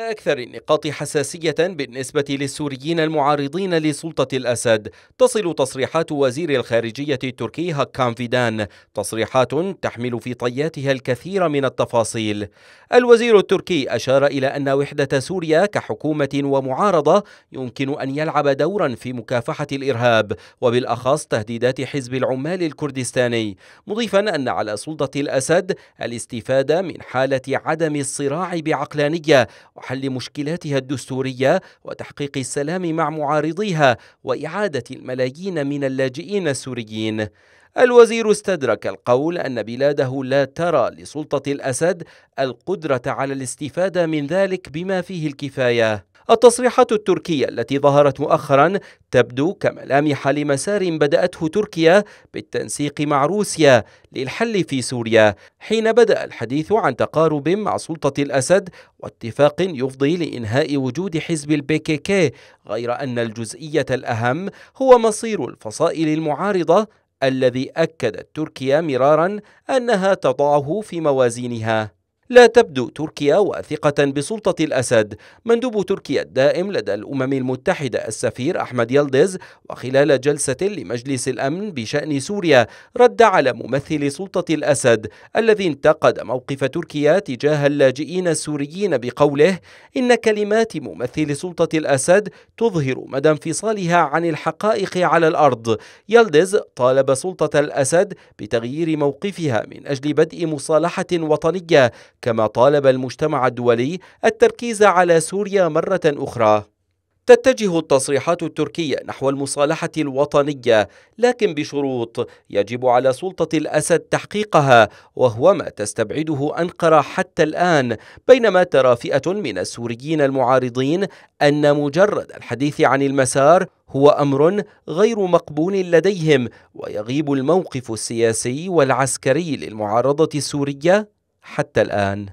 إلى أكثر النقاط حساسية بالنسبة للسوريين المعارضين لسلطة الأسد تصل تصريحات وزير الخارجية التركي هاكام فيدان تصريحات تحمل في طياتها الكثير من التفاصيل الوزير التركي أشار إلى أن وحدة سوريا كحكومة ومعارضة يمكن أن يلعب دورا في مكافحة الإرهاب وبالأخص تهديدات حزب العمال الكردستاني مضيفا أن على سلطة الأسد الاستفادة من حالة عدم الصراع بعقلانية حل مشكلاتها الدستوريه وتحقيق السلام مع معارضيها واعاده الملايين من اللاجئين السوريين الوزير استدرك القول أن بلاده لا ترى لسلطة الأسد القدرة على الاستفادة من ذلك بما فيه الكفاية التصريحات التركية التي ظهرت مؤخرا تبدو كملامح لمسار بدأته تركيا بالتنسيق مع روسيا للحل في سوريا حين بدأ الحديث عن تقارب مع سلطة الأسد واتفاق يفضي لإنهاء وجود حزب البيكيكي غير أن الجزئية الأهم هو مصير الفصائل المعارضة الذي أكدت تركيا مرارا أنها تضعه في موازينها لا تبدو تركيا واثقة بسلطة الأسد مندوب تركيا الدائم لدى الأمم المتحدة السفير أحمد يلدز وخلال جلسة لمجلس الأمن بشأن سوريا رد على ممثل سلطة الأسد الذي انتقد موقف تركيا تجاه اللاجئين السوريين بقوله إن كلمات ممثل سلطة الأسد تظهر مدى انفصالها عن الحقائق على الأرض يلدز طالب سلطة الأسد بتغيير موقفها من أجل بدء مصالحة وطنية كما طالب المجتمع الدولي التركيز على سوريا مرة أخرى تتجه التصريحات التركية نحو المصالحة الوطنية لكن بشروط يجب على سلطة الأسد تحقيقها وهو ما تستبعده أنقرة حتى الآن بينما ترى فئة من السوريين المعارضين أن مجرد الحديث عن المسار هو أمر غير مقبول لديهم ويغيب الموقف السياسي والعسكري للمعارضة السورية حتى الآن